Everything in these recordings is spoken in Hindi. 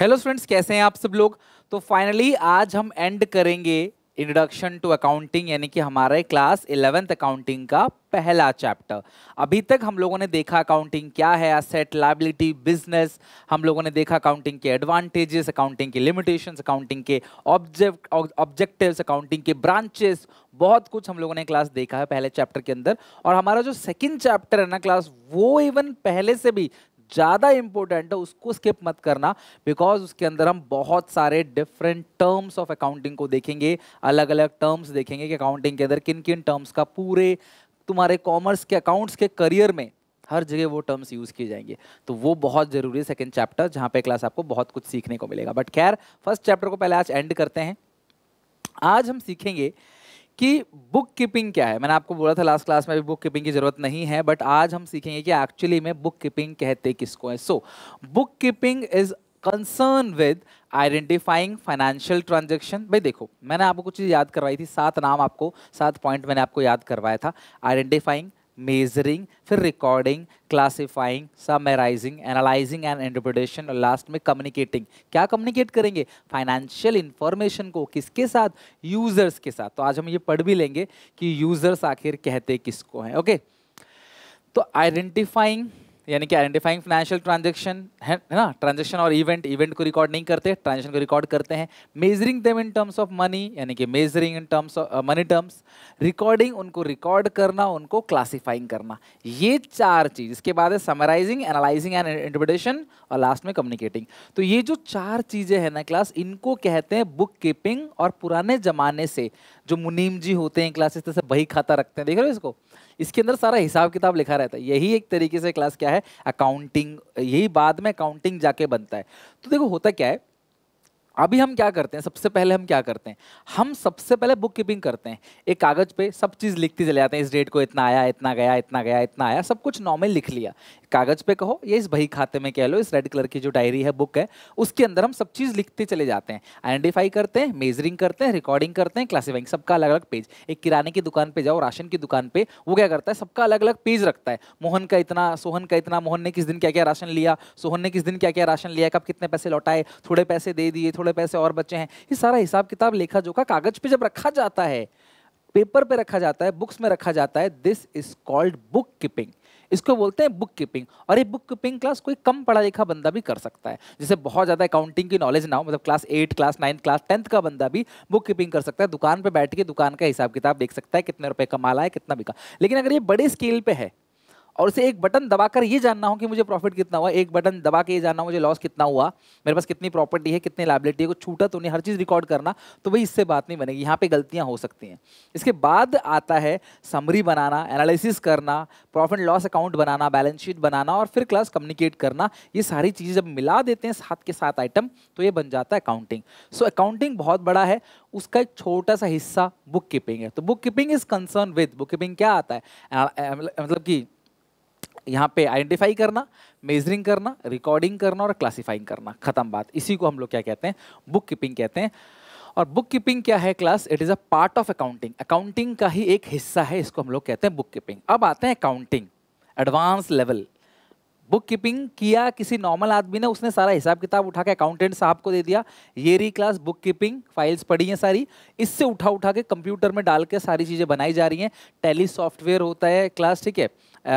हेलो स्टूडेंट्स कैसे हैं आप सब लोग तो फाइनली आज हम एंड करेंगे इंट्रोडक्शन टू अकाउंटिंग यानी कि हमारे क्लास इलेवेंथ अकाउंटिंग का पहला चैप्टर अभी तक हम लोगों ने देखा अकाउंटिंग क्या है असेट लाइबिलिटी बिजनेस हम लोगों ने देखा अकाउंटिंग के एडवांटेजेस अकाउंटिंग के लिमिटेशंस अकाउंटिंग के ऑब्जेक्ट ऑब्जेक्टिव अकाउंटिंग के ब्रांचेस बहुत कुछ हम लोगों ने क्लास देखा है पहले चैप्टर के अंदर और हमारा जो सेकेंड चैप्टर है ना क्लास वो इवन पहले से भी ज़्यादा इंपॉर्टेंट है उसको स्किप मत करना बिकॉज उसके अंदर हम बहुत सारे डिफरेंट टर्म्स ऑफ अकाउंटिंग को देखेंगे अलग अलग टर्म्स देखेंगे कि अकाउंटिंग के अंदर किन किन टर्म्स का पूरे तुम्हारे कॉमर्स के अकाउंट्स के करियर में हर जगह वो टर्म्स यूज़ किए जाएंगे तो वो बहुत ज़रूरी है सेकेंड चैप्टर जहाँ पे क्लास आपको बहुत कुछ सीखने को मिलेगा बट खैर फर्स्ट चैप्टर को पहले आज एंड करते हैं आज हम सीखेंगे कि बुक कीपिंग क्या है मैंने आपको बोला था लास्ट क्लास में अभी बुक कीपिंग की ज़रूरत नहीं है बट आज हम सीखेंगे कि एक्चुअली में बुक कीपिंग कहते किसको है so book keeping is concern with identifying financial transaction भाई देखो मैंने आपको कुछ चीज़ याद करवाई थी सात नाम आपको सात पॉइंट मैंने आपको याद करवाया था आइडेंटिफाइंग मेजरिंग फिर recording classifying summarising analysing and interpretation और लास्ट में कम्युनिकेटिंग क्या कम्युनिकेट करेंगे फाइनेंशियल इन्फॉर्मेशन को किसके साथ यूजर्स के साथ तो आज हम ये पढ़ भी लेंगे कि यूजर्स आखिर कहते किसको हैं ओके तो आइडेंटिफाइंग यानी कि आइडेंटिफाइंग फाइनेंशियल ट्रांजेक्शन है ना ट्रांजेक्शन और इवेंट इवेंट को रिकॉर्ड नहीं करते ट्रांजेक्शन को रिकॉर्ड करते हैं measuring them in terms of money यानी कि measuring in terms of money terms recording उनको रिकॉर्ड करना उनको क्लासिफाइंग करना ये चार चीज़ इसके बाद है समराइजिंग एनालाइजिंग एंड इंटरप्रिटेशन और लास्ट में कम्युनिकेटिंग तो ये जो चार चीज़ें हैं ना क्लास इनको कहते हैं बुक कीपिंग और पुराने ज़माने से जो मुनीम जी होते हैं क्लासेस जैसे बही खाता रखते हैं देख रहे हो इसको इसके अंदर सारा हिसाब किताब लिखा रहता है यही एक तरीके से क्लास क्या है अकाउंटिंग यही बाद में अकाउंटिंग जाके बनता है तो देखो होता क्या है अभी हम क्या करते हैं सबसे पहले हम क्या करते हैं हम सबसे पहले बुक कीपिंग करते हैं एक कागज़ पे सब चीज़ लिखते चले जाते हैं इस डेट को इतना आया इतना गया इतना गया इतना आया सब कुछ नॉर्मल लिख लिया कागज़ पे कहो या इस बही खाते में कह लो इस रेड कलर की जो डायरी है बुक है उसके अंदर हम सब चीज़ लिखते चले जाते हैं आइडेंटिफाई करते हैं मेजरिंग करते हैं रिकॉर्डिंग करते हैं क्लासीफाइंग सबका अलग अलग पेज एक किराने की दुकान पे जाओ राशन की दुकान पर वो क्या करता है सबका अलग अलग पेज रखता है मोहन का इतना सोहन का इतना मोहन ने किस दिन क्या क्या राशन लिया सोहन ने किस दिन क्या क्या राशन लिया कब कितने पैसे लौटाए थोड़े पैसे दे दिए थोड़े पैसे और बचे हैं ये सारा हिसाब किताब लेखा जोखा कागज पे जब रखा जाता है पेपर पे रखा जाता है बुक्स में रखा जाता है this is called book keeping इसको बोलते हैं बुक कीपिंग और ये बुक कीपिंग क्लास कोई कम पढ़ा लिखा बंदा भी कर सकता है जैसे बहुत ज़्यादा अकाउंटिंग की नॉलेज ना हो मतलब class eight class ninth class tenth का बंदा भी बुक कीपिंग कर सकता है दुकान पर बैठ के दुकान का हिसाब किताब देख सकता है कितने रुपये कमाला है कितना बिका लेकिन अगर ये बड़े स्केल पर है और उसे एक बटन दबाकर ये जानना हो कि मुझे प्रॉफिट कितना हुआ एक बटन दबा के ये जानना मुझे लॉस कितना हुआ मेरे पास कितनी प्रॉपर्टी है कितनी लाइबिलिटी है कुछ छूटा तो नहीं हर चीज़ रिकॉर्ड करना तो भाई इससे बात नहीं बनेगी यहाँ पर गलतियाँ हो सकती हैं इसके बाद आता है समरी बनाना एनालिसिस करना प्रॉफिट लॉस अकाउंट बनाना बैलेंस शीट बनाना और फिर क्लास कम्युनिकेट करना ये सारी चीज़ें जब मिला देते हैं साथ के साथ आइटम तो ये बन जाता है अकाउंटिंग सो अकाउंटिंग बहुत बड़ा है उसका एक छोटा सा हिस्सा बुक कीपिंग है तो book keeping is concern with book keeping क्या आता है मतलब कि यहाँ पे आइडेंटिफाई करना मेजरिंग करना रिकॉर्डिंग करना और क्लासिफाइंग करना खत्म बात इसी को हम लोग क्या कहते हैं बुक कीपिंग कहते हैं और बुक कीपिंग क्या है class it is a part of accounting accounting का ही एक हिस्सा है इसको हम लोग कहते हैं बुक कीपिंग अब आते हैं accounting advance level book keeping किया किसी नॉर्मल आदमी ने उसने सारा हिसाब किताब उठा के अकाउंटेंट साहब को दे दिया ये री क्लास बुक कीपिंग फाइल्स पड़ी हैं सारी इससे उठा उठा के कंप्यूटर में डाल के सारी चीज़ें बनाई जा रही हैं टैली सॉफ्टवेयर होता है क्लास ठीक है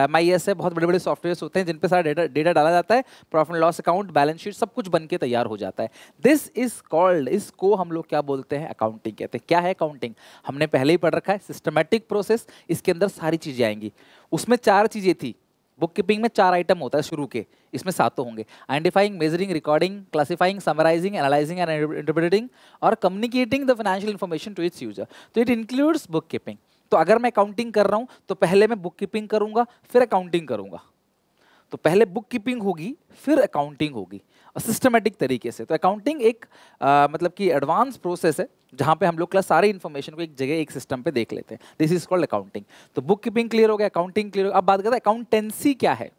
माई एस है बहुत बड़े बड़े सॉफ्टवेयर होते हैं जिन पर सारा डेटा डेटा डाला जाता है profit loss account balance sheet सब कुछ बन के तैयार हो जाता है दिस इज कॉल्ड इसको हम लोग क्या बोलते हैं अकाउंटिंग कहते हैं क्या है अकाउंटिंग हमने पहले ही पढ़ रखा है सिस्टमेटिक प्रोसेस इसके अंदर सारी चीज़ें आएंगी उसमें चार चीज़ें थी बुक कीपिंग में चार आइटम होता है शुरू के इसमें सातों होंगे identifying measuring recording classifying summarising analysing and interpreting और communicating the financial information to its user तो इट इंक्लूड्स बुक कीपिंग तो अगर मैं अकाउंटिंग कर रहा हूं तो पहले मैं बुक कीपिंग करूंगा फिर अकाउंटिंग करूंगा तो पहले बुक कीपिंग होगी फिर अकाउंटिंग होगी सिस्टमेटिक तरीके से तो अकाउंटिंग एक आ, मतलब कि एडवांस प्रोसेस है जहां पे हम लोग क्लास सारे इन्फॉर्मेशन को एक जगह एक सिस्टम पे देख लेते हैं दिस इज कॉल्ड अकाउंटिंग तो बुक कीपिंग क्लियर हो गया अकाउंटिंग क्लियर हो गया अब बात करते हैं अकाउंटेंसी क्या है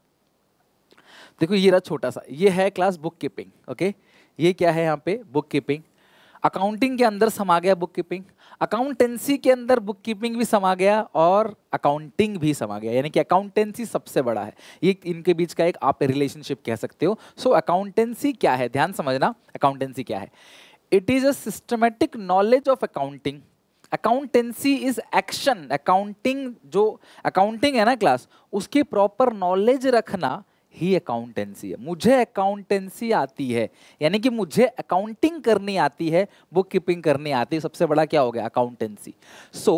देखो ये रहा छोटा सा ये है क्लास बुक कीपिंग ओके ये क्या है यहाँ पे बुक कीपिंग अकाउंटिंग के अंदर समा गया बुक कीपिंग अकाउंटेंसी के अंदर बुक कीपिंग भी समा गया और अकाउंटिंग भी समा गया यानी कि अकाउंटेंसी सबसे बड़ा है ये इनके बीच का एक आप रिलेशनशिप कह सकते हो सो so, अकाउंटेंसी क्या है ध्यान समझना अकाउंटेंसी क्या है it is a systematic knowledge of accounting accountancy is action accounting जो अकाउंटिंग है ना क्लास उसकी प्रॉपर नॉलेज रखना ही अकाउंटेंसी है मुझे अकाउंटेंसी आती है यानी कि मुझे अकाउंटिंग करनी आती है बुक कीपिंग करनी आती है सबसे बड़ा क्या हो गया accountancy so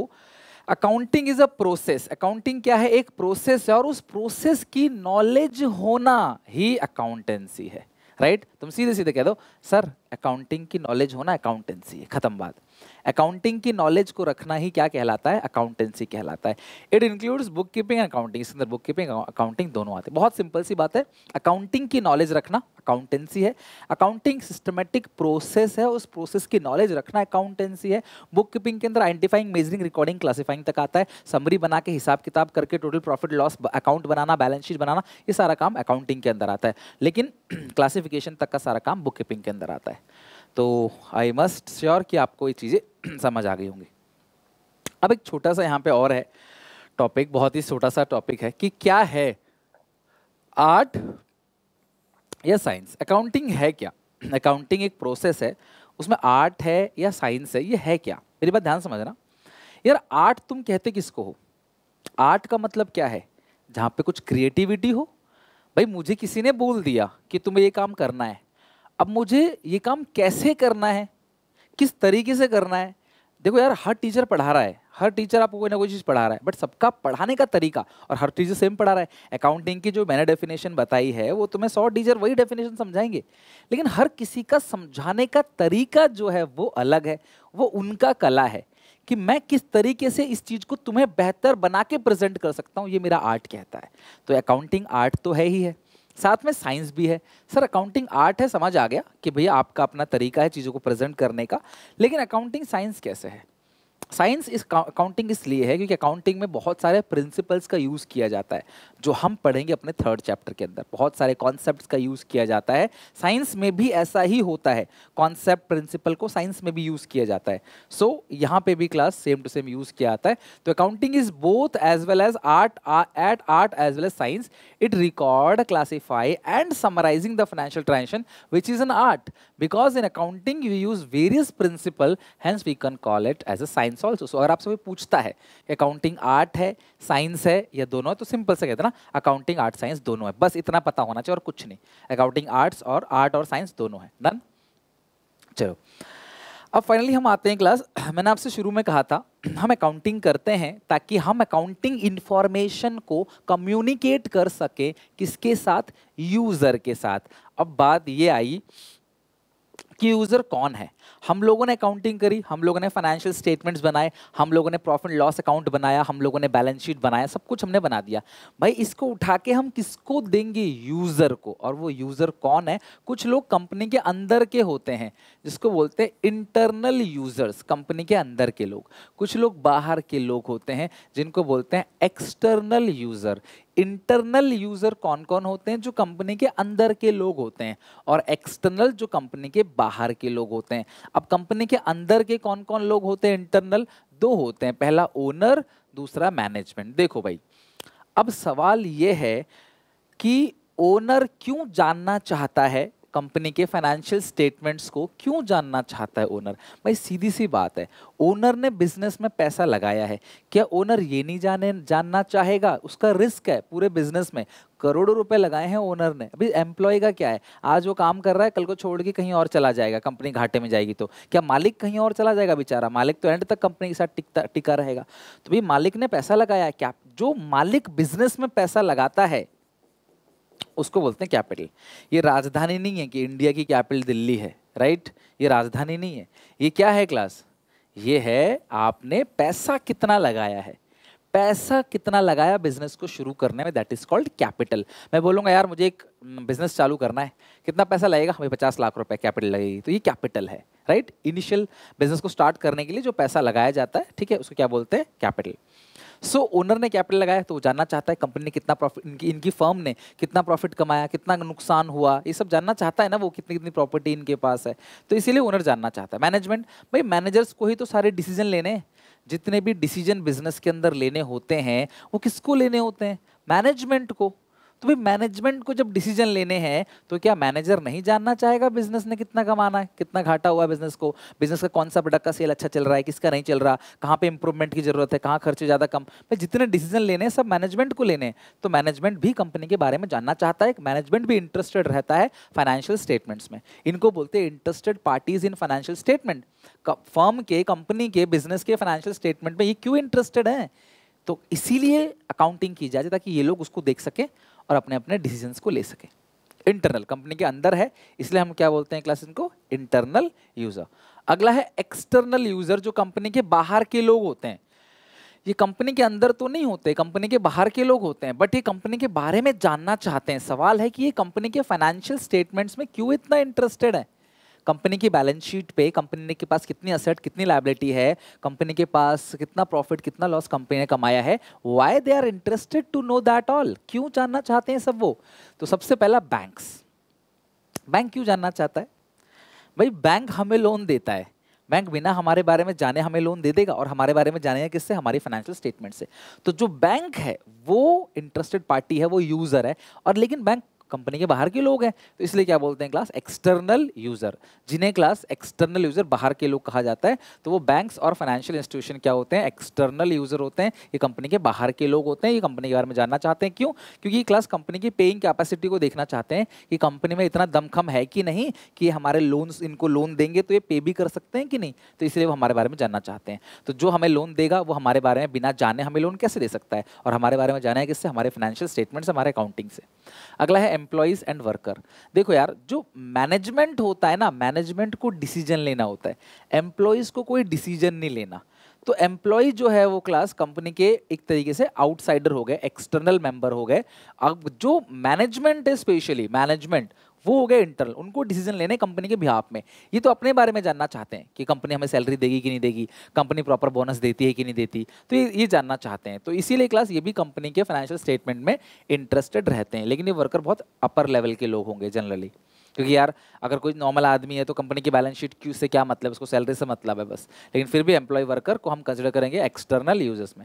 accounting is a process accounting क्या है एक प्रोसेस है और उस प्रोसेस की नॉलेज होना ही अकाउंटेंसी है राइट right? तुम सीधे सीधे कह दो सर अकाउंटिंग की नॉलेज होना अकाउंटेंसी है खत्म बात अकाउंटिंग की नॉलेज को रखना ही क्या कहलाता है अकाउंटेंसी कहलाता है it includes book keeping and accounting इसके अंदर बुक कीपिंग अकाउंटिंग दोनों आते हैं बहुत सिंपल सी बात है अकाउंटिंग की नॉलेज रखना अकाउंटेंसी है अकाउंटिंग सिस्टमेटिक प्रोसेस है उस प्रोसेस की नॉलेज रखना अकाउंटेंसी है बुक कीपिंग के अंदर आइडेंटिफाइंग मेजरिंग रिकॉर्डिंग क्लासीफाइंग तक आता है समरी बना के हिसाब किताब करके टोटल प्रॉफिट लॉस अकाउंट बनाना बैलेंस शीट बनाना ये सारा काम अकाउंटिंग के अंदर आता है लेकिन क्लासिफिकेशन तक का सारा काम बुक कीपिंग के अंदर आता है तो आई मस्ट श्योर कि आपको ये चीज़ें समझ आ गई होंगी अब एक छोटा सा यहाँ पे और है टॉपिक बहुत ही छोटा सा टॉपिक है कि क्या है आर्ट या साइंस अकाउंटिंग है क्या अकाउंटिंग एक प्रोसेस है उसमें आर्ट है या साइंस है ये है क्या मेरी बात ध्यान समझना यार आर्ट तुम कहते किसको हो आर्ट का मतलब क्या है जहाँ पे कुछ क्रिएटिविटी हो भाई मुझे किसी ने बोल दिया कि तुम्हें ये काम करना है अब मुझे ये काम कैसे करना है किस तरीके से करना है देखो यार हर टीचर पढ़ा रहा है हर टीचर आपको कोई ना कोई चीज़ पढ़ा रहा है बट सबका पढ़ाने का तरीका और हर टीचर सेम पढ़ा रहा है अकाउंटिंग की जो मैंने डेफिनेशन बताई है वो तुम्हें सौ टीचर वही डेफिनेशन समझाएंगे लेकिन हर किसी का समझाने का तरीका जो है वो अलग है वो उनका कला है कि मैं किस तरीके से इस चीज़ को तुम्हें बेहतर बना के प्रेजेंट कर सकता हूँ ये मेरा आर्ट कहता है तो अकाउंटिंग आर्ट तो है ही है साथ में साइंस भी है सर अकाउंटिंग आर्ट है समझ आ गया कि भैया आपका अपना तरीका है चीज़ों को प्रेजेंट करने का लेकिन अकाउंटिंग साइंस कैसे है साइंस इस अकाउंटिंग इसलिए है क्योंकि अकाउंटिंग में बहुत सारे प्रिंसिपल्स का यूज़ किया जाता है जो हम पढ़ेंगे अपने थर्ड चैप्टर के अंदर बहुत सारे कॉन्सेप्ट का यूज़ किया जाता है साइंस में भी ऐसा ही होता है कॉन्सेप्ट प्रिंसिपल को साइंस में भी यूज़ किया जाता है सो so, यहाँ पे भी class same to same use किया जाता है तो accounting is both as well as art at art as well as science it record classify and summarising the financial transaction which is an art because in accounting you use various principle hence we can call it as a science also so अगर आपसे कोई पूछता है अकाउंटिंग आर्ट है साइंस है या दोनों है तो सिंपल से कहते हैं ना अकाउंटिंग आर्ट साइंस दोनों है बस इतना पता होना चाहिए और कुछ नहीं अकाउंटिंग आर्ट्स और आर्ट और साइंस दोनों है डन चलो अब फाइनली हम आते हैं क्लास मैंने आपसे शुरू में कहा था हम अकाउंटिंग करते हैं ताकि हम अकाउंटिंग इन्फॉर्मेशन को कम्युनिकेट कर सके किसके साथ यूज़र के साथ अब बात ये आई कि यूज़र कौन है हम लोगों ने अकाउंटिंग करी हम लोगों ने फाइनेंशियल स्टेटमेंट्स बनाए हम लोगों ने प्रॉफिट लॉस अकाउंट बनाया हम लोगों ने बैलेंस शीट बनाया सब कुछ हमने बना दिया भाई इसको उठा के हम किसको देंगे यूज़र को और वो यूज़र कौन है कुछ लोग कंपनी के अंदर के होते हैं जिसको बोलते हैं इंटरनल यूज़र्स कंपनी के अंदर के लोग कुछ लोग बाहर के लोग होते हैं जिनको बोलते हैं एक्सटर्नल यूज़र इंटरनल यूजर कौन कौन होते हैं जो कंपनी के अंदर के लोग होते हैं और एक्सटर्नल जो कंपनी के बाहर के लोग होते हैं अब कंपनी के अंदर के कौन कौन लोग होते हैं इंटरनल दो होते हैं पहला ओनर दूसरा मैनेजमेंट देखो भाई अब सवाल ये है कि ओनर क्यों जानना चाहता है कंपनी के फाइनेंशियल स्टेटमेंट्स को क्यों जानना चाहता है ओनर भाई सीधी सी बात है ओनर ने बिजनेस में पैसा लगाया है क्या ओनर ये नहीं जाने जानना चाहेगा उसका रिस्क है पूरे बिजनेस में करोड़ों रुपए लगाए हैं ओनर ने अभी एम्प्लॉय का क्या है आज वो काम कर रहा है कल को छोड़ के कहीं और चला जाएगा कंपनी घाटे में जाएगी तो क्या मालिक कहीं और चला जाएगा बेचारा मालिक तो एंड तक कंपनी के साथ टिकता टिका रहेगा तो भाई मालिक ने पैसा लगाया है क्या जो मालिक बिजनेस में पैसा लगाता है उसको बोलते हैं कैपिटल ये राजधानी नहीं है कि इंडिया की कैपिटल दिल्ली है राइट ये राजधानी नहीं है ये क्या है क्लास ये है आपने पैसा कितना लगाया है पैसा कितना लगाया बिजनेस को शुरू करने में दैट इज कॉल्ड कैपिटल मैं बोलूँगा यार मुझे एक बिजनेस चालू करना है कितना पैसा लगेगा हमें पचास लाख रुपए कैपिटल लगेगी तो ये कैपिटल है राइट इनिशियल बिजनेस को स्टार्ट करने के लिए जो पैसा लगाया जाता है ठीक है उसको क्या बोलते हैं कैपिटल सो ओनर ने कैपिटल लगाया तो वो जानना चाहता है कंपनी ने कितना प्रॉफिट इनकी इनकी फर्म ने कितना प्रॉफिट कमाया कितना नुकसान हुआ ये सब जानना चाहता है ना वो कितनी कितनी प्रॉपर्टी इनके पास है तो इसीलिए ओनर जानना चाहता है मैनेजमेंट भाई मैनेजर्स को ही तो सारे डिसीजन लेने जितने भी डिसीजन बिजनेस के अंदर लेने होते हैं वो किसको लेने होते हैं मैनेजमेंट को तो भाई मैनेजमेंट को जब डिसीजन लेने हैं तो क्या मैनेजर नहीं जानना चाहेगा बिजनेस ने कितना कमाना है कितना घाटा हुआ बिजनेस को बिजनेस का कौन सा प्रोडक्ट का सेल अच्छा चल रहा है किसका नहीं चल रहा कहाँ पे इंप्रूवमेंट की जरूरत है कहाँ खर्चे ज़्यादा कम भाई जितने डिसीजन लेने हैं सब मैनेजमेंट को लेने हैं तो मैनेजमेंट भी कंपनी के बारे में जानना चाहता है मैनेजमेंट भी इंटरेस्टेड रहता है फाइनेंशियल स्टेटमेंट्स में इनको बोलते हैं interested parties in financial statement firm के कंपनी के बिजनेस के फाइनेंशियल स्टेटमेंट में ये क्यों इंटरेस्टेड है तो इसीलिए अकाउंटिंग की जाए ताकि ये लोग उसको देख सकें और अपने अपने डिसीजंस को ले सकें इंटरनल कंपनी के अंदर है इसलिए हम क्या बोलते हैं क्लास इनको इंटरनल यूज़र अगला है एक्सटर्नल यूज़र जो कंपनी के बाहर के लोग होते हैं ये कंपनी के अंदर तो नहीं होते कंपनी के बाहर के लोग होते हैं बट ये कंपनी के बारे में जानना चाहते हैं सवाल है कि ये कंपनी के फाइनेंशियल स्टेटमेंट्स में क्यों इतना इंटरेस्टेड है कंपनी की बैलेंस शीट पे कंपनी ने के पास कितनी असेट कितनी लाइबिलिटी है कंपनी के पास कितना प्रॉफिट कितना लॉस कंपनी ने कमाया है why they are interested to know that all क्यों जानना चाहते हैं सब वो तो सबसे पहला बैंक्स बैंक क्यों जानना चाहता है भाई बैंक हमें लोन देता है बैंक बिना हमारे बारे में जाने हमें लोन दे देगा और हमारे बारे में जाने किससे हमारी फाइनेंशियल स्टेटमेंट से तो जो बैंक है वो इंटरेस्टेड पार्टी है वो यूज़र है और लेकिन बैंक कंपनी के बाहर के लोग हैं तो इसलिए क्या बोलते हैं क्लास एक्सटर्नल यूज़र जिन्हें क्लास एक्सटर्नल यूज़र बाहर के लोग कहा जाता है तो वो बैंक्स और फाइनेंशियल इंस्टीट्यूशन क्या होते हैं एक्सटर्नल यूज़र होते हैं ये कंपनी के बाहर के लोग होते हैं ये कंपनी के बारे में जानना चाहते हैं क्यों क्योंकि क्लास कंपनी की पेइंग कैपेसिटी को देखना चाहते हैं कि कंपनी में इतना दमखम है कि नहीं कि हमारे लोन्स इनको लोन देंगे तो ये पे भी कर सकते हैं कि नहीं तो इसलिए वो हमारे बारे में जानना चाहते हैं तो जो हमें लोन देगा वो हमारे बारे में बिना जाने हमें लोन कैसे दे सकता है और हमारे बारे में जाना है किससे हमारे फाइनेंशियल स्टेटमेंट से हमारे अकाउंटिंग से अगला है एम्प्लॉयज एंड वर्कर देखो यार जो मैनेजमेंट होता है ना मैनेजमेंट को डिसीजन लेना होता है एम्प्लॉयज को कोई डिसीजन नहीं लेना तो एम्प्लॉय जो है वो क्लास कंपनी के एक तरीके से आउटसाइडर हो गए एक्सटर्नल मेंबर हो गए अब जो मैनेजमेंट है स्पेशली मैनेजमेंट वो हो गए इंटरनल उनको डिसीजन लेने कंपनी के बिहाफ में ये तो अपने बारे में जानना चाहते हैं कि कंपनी हमें सैलरी देगी कि नहीं देगी कंपनी प्रॉपर बोनस देती है कि नहीं देती तो ये ये जानना चाहते हैं तो इसीलिए क्लास ये भी कंपनी के फाइनेंशियल स्टेटमेंट में इंटरेस्टेड रहते हैं लेकिन ये वर्कर बहुत अपर लेवल के लोग होंगे जनरली क्योंकि यार अगर कोई नॉर्मल आदमी है तो कंपनी की बैलेंस शीट क्यों से क्या मतलब उसको सैलरी से मतलब है बस लेकिन फिर भी एम्प्लॉय वर्कर को हम कंसिडर करेंगे एक्सटर्नल यूजर्स में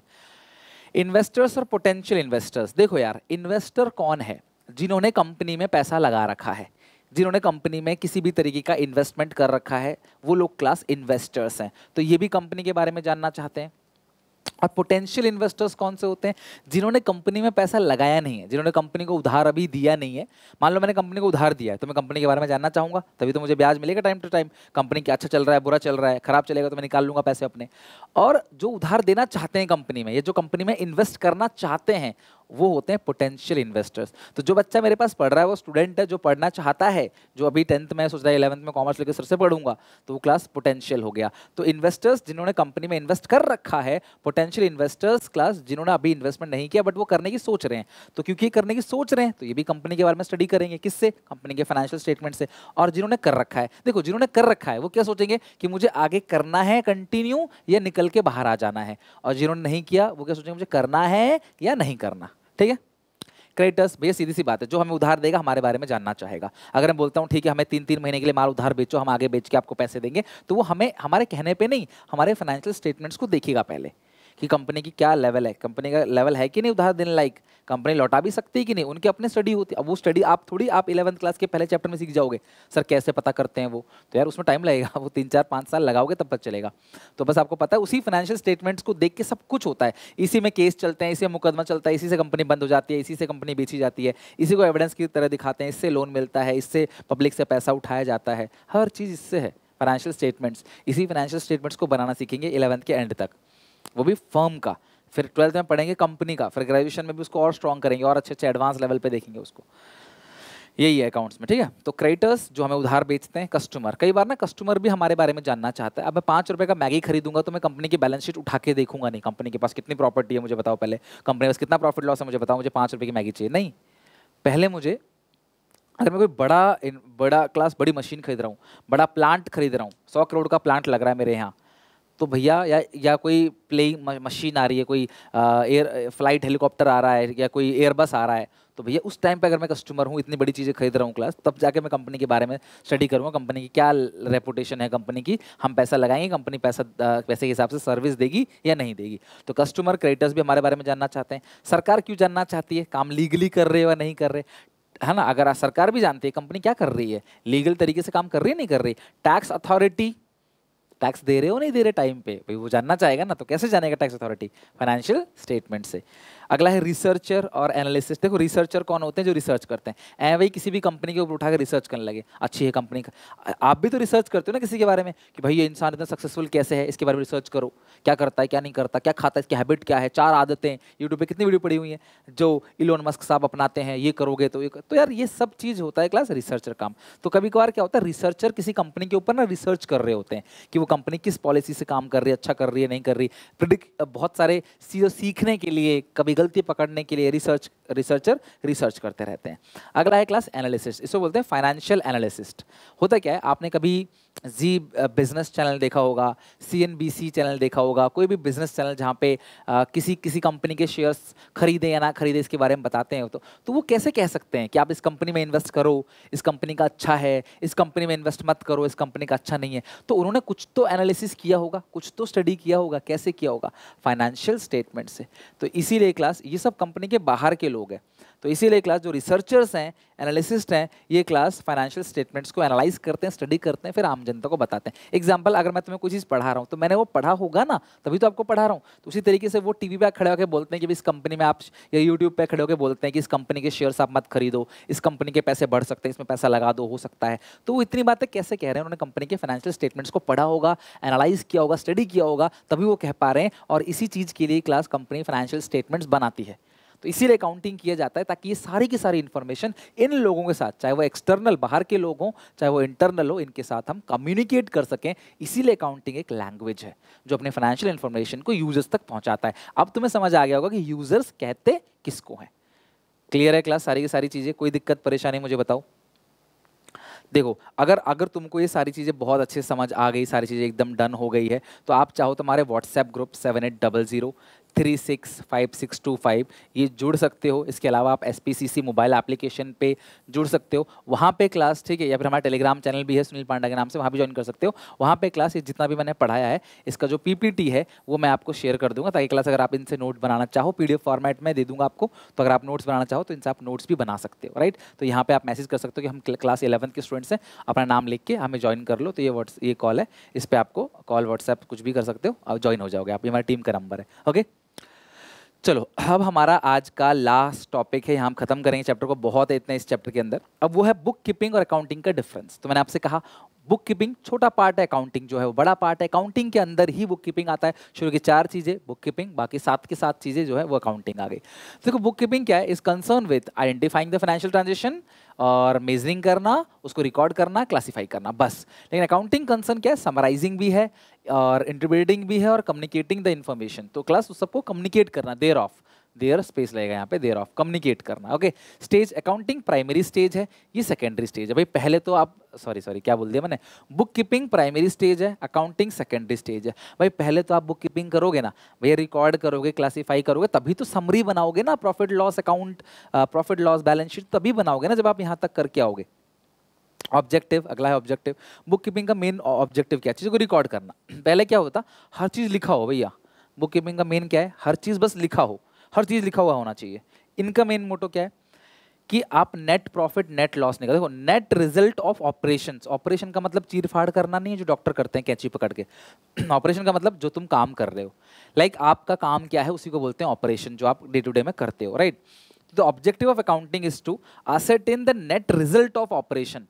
इन्वेस्टर्स और पोटेंशियल इन्वेस्टर्स देखो यार इन्वेस्टर कौन है जिन्होंने कंपनी में पैसा लगा रखा है जिन्होंने कंपनी में किसी भी तरीके का इन्वेस्टमेंट कर रखा है वो लोग क्लास इन्वेस्टर्स हैं तो ये भी कंपनी के बारे में जानना चाहते हैं और पोटेंशियल इन्वेस्टर्स कौन से होते हैं जिन्होंने कंपनी में पैसा लगाया नहीं है जिन्होंने कंपनी को उधार अभी दिया नहीं है मान लो मैंने कंपनी को उधार दिया है तो मैं कंपनी के बारे में जानना चाहूँगा तभी तो मुझे ब्याज मिलेगा टाइम टू टाइम कंपनी क्या अच्छा चल रहा है बुरा चल रहा है खराब चलेगा तो मैं निकाल लूँगा पैसे अपने और जो उधार देना चाहते हैं कंपनी में ये जो कंपनी में इन्वेस्ट करना चाहते हैं वो होते हैं पोटेंशियल इन्वेस्टर्स तो जो बच्चा मेरे पास पढ़ रहा है वो स्टूडेंट है जो पढ़ना चाहता है जो अभी टेंथ में सोच रहा है इलेवंथ में कॉमर्स लेकर सर से पढ़ूंगा तो वो क्लास पोटेंशियल हो गया तो इन्वेस्टर्स जिन्होंने कंपनी में इन्वेस्ट कर रखा है पोटेंशियल इन्वेस्टर्स क्लास जिन्होंने अभी इन्वेस्टमेंट नहीं किया बट वो करने की सोच रहे हैं तो क्योंकि करने की सोच रहे हैं तो ये भी कंपनी के बारे में स्टडी करेंगे किससे कंपनी के फाइनेंशियल स्टेटमेंट से और जिन्होंने कर रखा है देखो जिन्होंने कर रखा है वो क्या सोचेंगे कि मुझे आगे करना है कंटिन्यू या निकल के बाहर आ जाना है और जिन्होंने नहीं किया वो क्या सोचेंगे मुझे करना है या नहीं करना ठीक है क्रेडिटर्स भैया सीधी सी बात है जो हमें उधार देगा हमारे बारे में जानना चाहेगा अगर मैं बोलता हूँ ठीक है हमें तीन तीन महीने के लिए माल उधार बेचो हम आगे बेच के आपको पैसे देंगे तो वो हमें हमारे कहने पर नहीं हमारे फाइनेंशियल स्टेटमेंट्स को देखेगा पहले कि कंपनी की क्या लेवल है कंपनी का लेवल है कि नहीं उधार देने लाइक कंपनी लौटा भी सकती है कि नहीं उनकी अपनी स्टडी होती है अब वो स्टडी आप थोड़ी आप इलेवंथ क्लास के पहले चैप्टर में सीख जाओगे सर कैसे पता करते हैं वो तो यार उसमें टाइम लगेगा वो तीन चार पाँच साल लगाओगे तब तक चलेगा तो बस आपको पता है उसी फाइनेंशियल स्टेटमेंट्स को देख के सब कुछ होता है इसी में केस चलते हैं इसी में मुकदमा चलता है इसी से कंपनी बंद हो जाती है इसी से कंपनी बेची जाती है इसी को एविडेंस की तरह दिखाते हैं इससे लोन मिलता है इससे पब्लिक से पैसा उठाया जाता है हर चीज़ इससे है फाइनेंशियल स्टेटमेंट्स इसी फाइनेंशियल स्टेटमेंट्स को बनाना सीखेंगे इलेवंथ के एंड तक वो भी फर्म का फिर ट्वेल्थ में पढ़ेंगे कंपनी का फिर ग्रेजुएशन में भी उसको और स्ट्रॉन्ग करेंगे और अच्छे अच्छे एडवांस लेवल पे देखेंगे उसको यही है अकाउंट्स में ठीक है तो क्रेडिटर्स जो हमें उधार बेचते हैं कस्टमर कई बार ना कस्टमर भी हमारे बारे में जानना चाहता है अब मैं पाँच रुपये का मैगी खरीदूंगा तो मैं कंपनी की बैलेंस शीट उठा के देखूंगा नहीं कंपनी के पास कितनी प्रॉपर्टी है मुझे बताओ पहले कंपनी के पास कितना प्रॉफिट लॉस है मुझे बताओ मुझे पाँच रुपये की मैगी चाहिए नहीं पहले मुझे अगर मैं कोई बड़ा बड़ा क्लास बड़ी मशीन खरीद रहा हूँ बड़ा प्लांट खरीद रहा हूँ सौ करोड़ का प्लांट लग रहा है मेरे यहाँ तो भैया या या कोई प्लेइंग मशीन आ रही है कोई एयर फ्लाइट हेलीकॉप्टर आ रहा है या कोई एयरबस आ रहा है तो भैया उस टाइम पे अगर मैं कस्टमर हूँ इतनी बड़ी चीज़ें खरीद रहा हूँ क्लास तब जाके मैं कंपनी के बारे में स्टडी करूँगा कंपनी की क्या रेपुटेशन है कंपनी की हम पैसा लगाएंगे कंपनी पैसा पैसे के हिसाब से सर्विस देगी या नहीं देगी तो कस्टमर क्रेडिटर्स भी हमारे बारे में जानना चाहते हैं सरकार क्यों जानना चाहती है काम लीगली कर रहे या नहीं कर रहे है ना अगर सरकार भी जानती है कंपनी क्या कर रही है लीगल तरीके से काम कर रही है नहीं कर रही टैक्स अथॉरिटी टैक्स दे रहे हो नहीं दे रहे टाइम पे भाई वो जानना चाहेगा ना तो कैसे जानेगा टैक्स अथॉरिटी फाइनेंशियल स्टेटमेंट से अगला है रिसर्चर और एनालिसिस देखो रिसर्चर कौन होते हैं जो रिसर्च करते हैं ए भाई किसी भी कंपनी के ऊपर उठाकर रिसर्च करने लगे अच्छी है कंपनी का आप भी तो रिसर्च करते हो ना किसी के बारे में कि भाई ये इंसान इतना सक्सेसफुल कैसे है इसके बारे में रिसर्च करो क्या करता है क्या नहीं करता क्या खाता है इसकी हैबिट क्या है चार आदतें यूट्यूब पर कितनी वीडियो पड़ी हुई हैं जो इलोन मस्क साहब अपनाते हैं ये करोगे तो ये तो यार ये सब चीज़ होता है क्लास रिसर्चर काम तो कभी कभार क्या होता है रिसर्चर किसी कंपनी के ऊपर ना रिसर्च कर रहे होते हैं कि वो कंपनी किस पॉलिसी से काम कर रही है अच्छा कर रही है नहीं कर रही प्रिडिक्ट बहुत सारे चीज़ें सीखने के लिए कभी गलती पकड़ने के लिए रिसर्च रिसर्चर रिसर्च करते रहते हैं अगला है क्लास एनालिसिस्ट इसको बोलते हैं फाइनेंशियल एनालिसिस्ट होता क्या है आपने कभी जी बिज़नेस चैनल देखा होगा सी चैनल देखा होगा कोई भी बिज़नेस चैनल जहाँ पे आ, uh, किसी किसी कंपनी के शेयर्स खरीदे या ना खरीदे इसके बारे में बताते हैं तो तो वो कैसे कह सकते हैं कि आप इस कंपनी में इन्वेस्ट करो इस कंपनी का अच्छा है इस कंपनी में इन्वेस्ट मत करो इस कंपनी का अच्छा नहीं है तो उन्होंने कुछ तो एनालिसिस किया होगा कुछ तो स्टडी किया होगा कैसे किया होगा फाइनेंशियल स्टेटमेंट से तो इसीलिए क्लास ये सब कंपनी के बाहर के लोग हैं तो इसीलिए क्लास जो रिसर्चर्स हैं एनालिसिस्ट हैं ये क्लास फाइनेंशियल स्टेटमेंट्स को एनालाइज करते हैं स्टडी करते हैं फिर आम जनता को बताते हैं एग्जाम्पल अगर मैं तुम्हें कोई चीज़ पढ़ा रहा हूँ तो मैंने वो पढ़ा होगा ना तभी तो आपको पढ़ा रहा हूँ तो उसी तरीके से वो टी पे खड़े होकर बोलते हैं कि इस कंपनी में आप या यूट्यूब पर खड़े होकर बोलते हैं कि इस कंपनी के शेयर्स आप मत खरीदो इस कंपनी के पैसे बढ़ सकते हैं इसमें पैसा लगा दो हो सकता है तो वो इतनी बातें कैसे कह रहे हैं उन्होंने कंपनी के फाइनेंशियल स्टेटमेंट्स को पढ़ा होगा एनालाइज किया होगा स्टडी किया होगा तभी वो कह पा रहे हैं और इसी चीज़ के लिए क्लास कंपनी फाइनेंशियल स्टेटमेंट्स बनाती है तो इसीलिए काउंटिंग किया जाता है ताकि ये सारी की सारी इन्फॉर्मेशन इन लोगों के साथ चाहे वो एक्सटर्नल बाहर के लोग हों चाहे वो इंटरनल हो इनके साथ हम कम्युनिकेट कर सकें इसीलिए काउंटिंग एक लैंग्वेज है जो अपने फाइनेंशियल इन्फॉर्मेशन को यूजर्स तक पहुंचाता है अब तुम्हें समझ आ गया होगा कि यूजर्स कहते किसको हैं क्लियर है क्लास सारी की सारी चीज़ें कोई दिक्कत परेशानी मुझे बताओ देखो अगर अगर तुमको ये सारी चीज़ें बहुत अच्छे समझ आ गई सारी चीज़ें एकदम डन हो गई है तो आप चाहो तो हमारे WhatsApp group seven eight double zero three six five six two five ये जुड़ सकते हो इसके अलावा आप S P C C mobile application पे जुड़ सकते हो वहाँ पे क्लास ठीक है या फिर हमारा टेलीग्राम चैनल भी है सुनील पांडा के नाम से वहाँ भी ज्वाइन कर सकते हो वहाँ पे क्लास ये जितना भी मैंने पढ़ाया है इसका जो पी पी टी है वो मैं आपको शेयर कर दूँगा ताकि क्लास अगर आप इनसे नोट बनाना चाहो पी डी एफ फॉर्मेट में दे दूँगा आपको तो अगर आप नोट्स बनाना चाहो तो इनसे आप नोट्स भी बना सकते हो राइट तो यहाँ पर आप मैसेज कर सकते हो कि हम क्लास इलेवंथ के स्टूडेंट्स हैं अपना नाम लिख के हमें ज्वाइन कर लो तो ये व्हाट्स ये कॉल है इस पर आपको कॉल व्हाट्सएप कुछ भी कर सकते हो आप ज्वाइन हो जाओगे आप हमारी टीम का नंबर है ओके चलो अब हमारा आज का लास्ट टॉपिक है यहाँ हम खत्म करेंगे चैप्टर को बहुत है इतना इस चैप्टर के अंदर अब वो है बुक कीपिंग और अकाउंटिंग का डिफरेंस तो मैंने आपसे कहा बुक कीपिंग छोटा पार्ट है अकाउंटिंग जो है वो बड़ा पार्ट है अकाउंटिंग के अंदर ही बुक कीपिंग आता है शुरू की चार चीज़ें बुक कीपिंग बाकी सात के सात चीज़ें जो है वो अकाउंटिंग आ गई तो देखो बुक कीपिंग क्या है is concern with identifying the financial transaction और मेजरिंग करना उसको रिकॉर्ड करना क्लासीफाई करना बस लेकिन अकाउंटिंग कंसर्न क्या है समराइजिंग भी है और इंटरप्रेटिंग भी है और कम्युनिकेटिंग द इन्फॉर्मेशन तो क्लास उस सबको कम्युनिकेट करना देर ऑफ देयर स्पेस लगेगा यहाँ पे देयर ऑफ कम्युनिकेट करना okay stage accounting primary stage है ये सेकेंडरी स्टेज है भाई पहले तो आप सॉरी सॉरी क्या बोल दिया मैंने बुक कीपिंग प्राइमरी स्टेज है अकाउंटिंग सेकेंडरी स्टेज है भाई पहले तो आप बुक कीपिंग करोगे ना भैया रिकॉर्ड करोगे क्लासीफाई करोगे तभी तो समरी बनाओगे ना profit loss account profit loss balance sheet तभी बनाओगे ना जब आप यहाँ तक करके आओगे ऑब्जेक्टिव अगला है ऑब्जेक्टिव बुक कीपिंग का मेन ऑब्जेक्टिव क्या चीज़ को रिकॉर्ड करना पहले क्या होता हर चीज़ लिखा हो भैया बुक कीपिंग का मेन क्या है हर चीज़ बस लिखा हो हर चीज़ लिखा हुआ होना चाहिए इनका मेन मोटो क्या है कि आप नेट प्रॉफिट नेट लॉस निकाल देखो net result of operation operation का मतलब चीरफाड़ करना नहीं है जो डॉक्टर करते हैं कैंची पकड़ के ऑपरेशन का मतलब जो तुम काम कर रहे हो लाइक like, आपका काम क्या है उसी को बोलते हैं ऑपरेशन जो आप डे टू डे में करते हो right the objective of accounting is to ascertain the net result of operation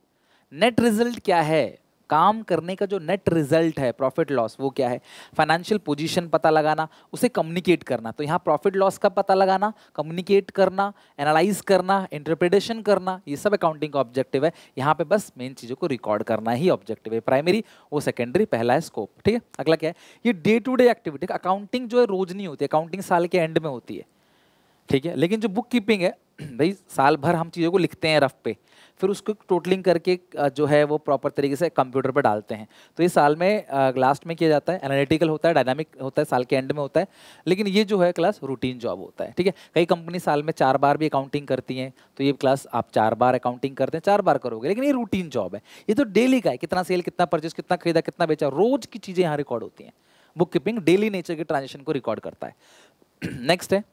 net result क्या है काम करने का जो नेट रिजल्ट है प्रॉफिट लॉस वो क्या है फाइनेंशियल पोजीशन पता लगाना उसे कम्युनिकेट करना तो यहाँ प्रॉफिट लॉस का पता लगाना कम्युनिकेट करना एनालाइज करना इंटरप्रिटेशन करना ये सब अकाउंटिंग का ऑब्जेक्टिव है यहाँ पे बस मेन चीज़ों को रिकॉर्ड करना ही ऑब्जेक्टिव है प्राइमरी वो सेकेंडरी पहला है स्कोप ठीक है अगला क्या है ये day to day activity accounting जो है रोज नहीं होती अकाउंटिंग साल के एंड में होती है ठीक है लेकिन जो बुक कीपिंग है भाई साल भर हम चीज़ों को लिखते हैं रफ पे फिर उसको टोटलिंग करके जो है वो प्रॉपर तरीके से कंप्यूटर पर डालते हैं तो ये साल में लास्ट में किया जाता है एनालिटिकल होता है डायनामिक होता है साल के एंड में होता है लेकिन ये जो है क्लास रूटीन जॉब होता है ठीक है कई कंपनी साल में चार बार भी अकाउंटिंग करती हैं तो ये क्लास आप चार बार अकाउंटिंग करते हैं चार बार करोगे लेकिन ये रूटीन जॉब है ये तो डेली का है कितना सेल कितना परचेज कितना खरीदा कितना बेचा रोज की चीज़ें यहाँ रिकॉर्ड होती हैं बुक कीपिंग डेली नेचर के ट्रांजेक्शन को रिकॉर्ड करता है नेक्स्ट है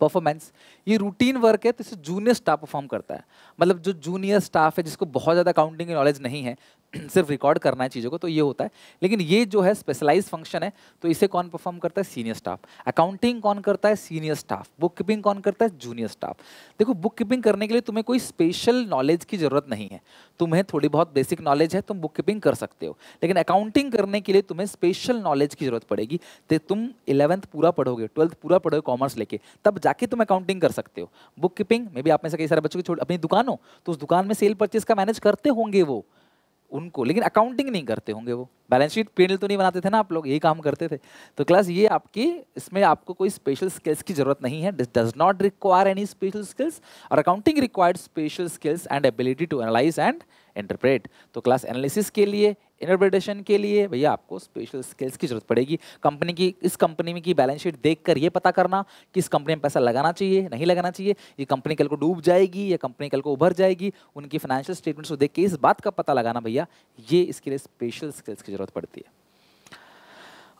परफॉर्मेंस ये रूटीन वर्क है तो इसे जूनियर स्टाफ परफॉर्म करता है मतलब जो जूनियर स्टाफ है जिसको बहुत ज़्यादा काउंटिंग नॉलेज नहीं है सिर्फ रिकॉर्ड करना है चीज़ों को तो ये होता है लेकिन ये जो है स्पेशलाइज फंक्शन है तो इसे कौन परफॉर्म करता है सीनियर स्टाफ अकाउंटिंग कौन करता है सीनियर स्टाफ बुक कीपिंग कौन करता है जूनियर स्टाफ देखो बुक कीपिंग करने के लिए तुम्हें कोई स्पेशल नॉलेज की ज़रूरत नहीं है तुम्हें थोड़ी बहुत बेसिक नॉलेज है तुम बुक कीपिंग कर सकते हो लेकिन अकाउंटिंग करने के लिए तुम्हें स्पेशल नॉलेज की ज़रूरत पड़ेगी तो तुम इलेवंथ पूरा पढ़ोगे ट्वेल्थ पूरा पढ़ोगे कॉमर्स लेके तब जाके तुम अकाउंटिंग कर सकते हो बुक कीपिंग मे भी आप में से कई सारे बच्चों की छोटी अपनी दुकान हो तो उस दुकान में सेल परचेज का मैनेज करते होंगे वो उनको लेकिन अकाउंटिंग नहीं करते होंगे वो बैलेंस शीट पी तो नहीं बनाते थे ना आप लोग यही काम करते थे तो क्लास ये आपकी इसमें आपको कोई स्पेशल स्किल्स की जरूरत नहीं है this does not require any special skills और accounting required special skills and ability to analyse and interpret तो क्लास एनालिसिस के लिए इंटरप्रिटेशन के लिए भैया आपको स्पेशल स्किल्स की जरूरत पड़ेगी कंपनी की इस कंपनी में की बैलेंस शीट देख कर ये पता करना कि इस कंपनी में पैसा लगाना चाहिए नहीं लगाना चाहिए ये कंपनी कल को डूब जाएगी या कंपनी कल को उभर जाएगी उनकी फाइनेंशियल स्टेटमेंट्स को देख के इस बात का पता लगाना भैया ये इसके लिए स्पेशल स्किल्स की जरूरत पड़ती है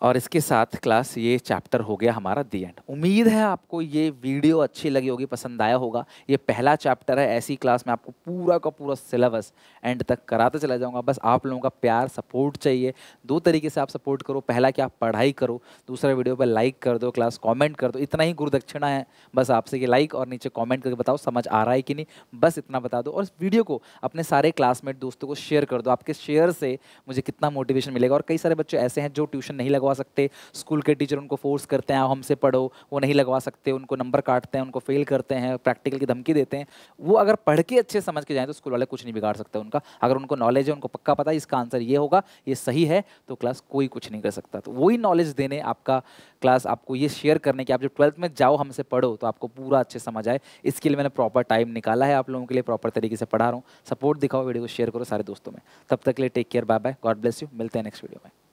और इसके साथ क्लास ये चैप्टर हो गया हमारा दी एंड उम्मीद है आपको ये वीडियो अच्छी लगी होगी पसंद आया होगा ये पहला चैप्टर है ऐसी क्लास में आपको पूरा का पूरा सिलेबस एंड तक कराते चला जाऊँगा बस आप लोगों का प्यार सपोर्ट चाहिए दो तरीके से आप सपोर्ट करो पहला कि आप पढ़ाई करो दूसरा वीडियो पर लाइक कर दो क्लास कॉमेंट कर दो इतना ही गुरुदक्षिणा है बस आपसे कि लाइक और नीचे कॉमेंट करके बताओ समझ आ रहा है कि नहीं बस इतना बता दो और वीडियो को अपने सारे क्लासमेट दोस्तों को शेयर कर दो आपके शेयर से मुझे कितना मोटिवेशन मिलेगा और कई सारे बच्चे ऐसे हैं जो ट्यूशन नहीं लगवा लगवा सकते स्कूल के टीचर उनको फोर्स करते हैं हमसे पढ़ो वो नहीं लगवा सकते उनको नंबर काटते हैं उनको फेल करते हैं प्रैक्टिकल की धमकी देते हैं वो अगर पढ़ के अच्छे समझ के जाएँ तो स्कूल वाले कुछ नहीं बिगाड़ सकते उनका अगर उनको नॉलेज है उनको पक्का पता है इसका आंसर ये होगा ये सही है तो क्लास कोई कुछ नहीं कर सकता तो वही नॉलेज देने आपका क्लास आपको ये शेयर करने की आप जब ट्वेल्थ में जाओ हमसे पढ़ो तो आपको पूरा अच्छे समझ आए इसके लिए मैंने प्रॉपर टाइम निकाला है आप लोगों के लिए प्रॉपर तरीके से पढ़ा रहा हूँ सपोर्ट दिखाओ वीडियो को शेयर करो सारे दोस्तों में तब तक के लिए take care bye bye God bless you मिलते हैं नेक्स्ट वीडियो में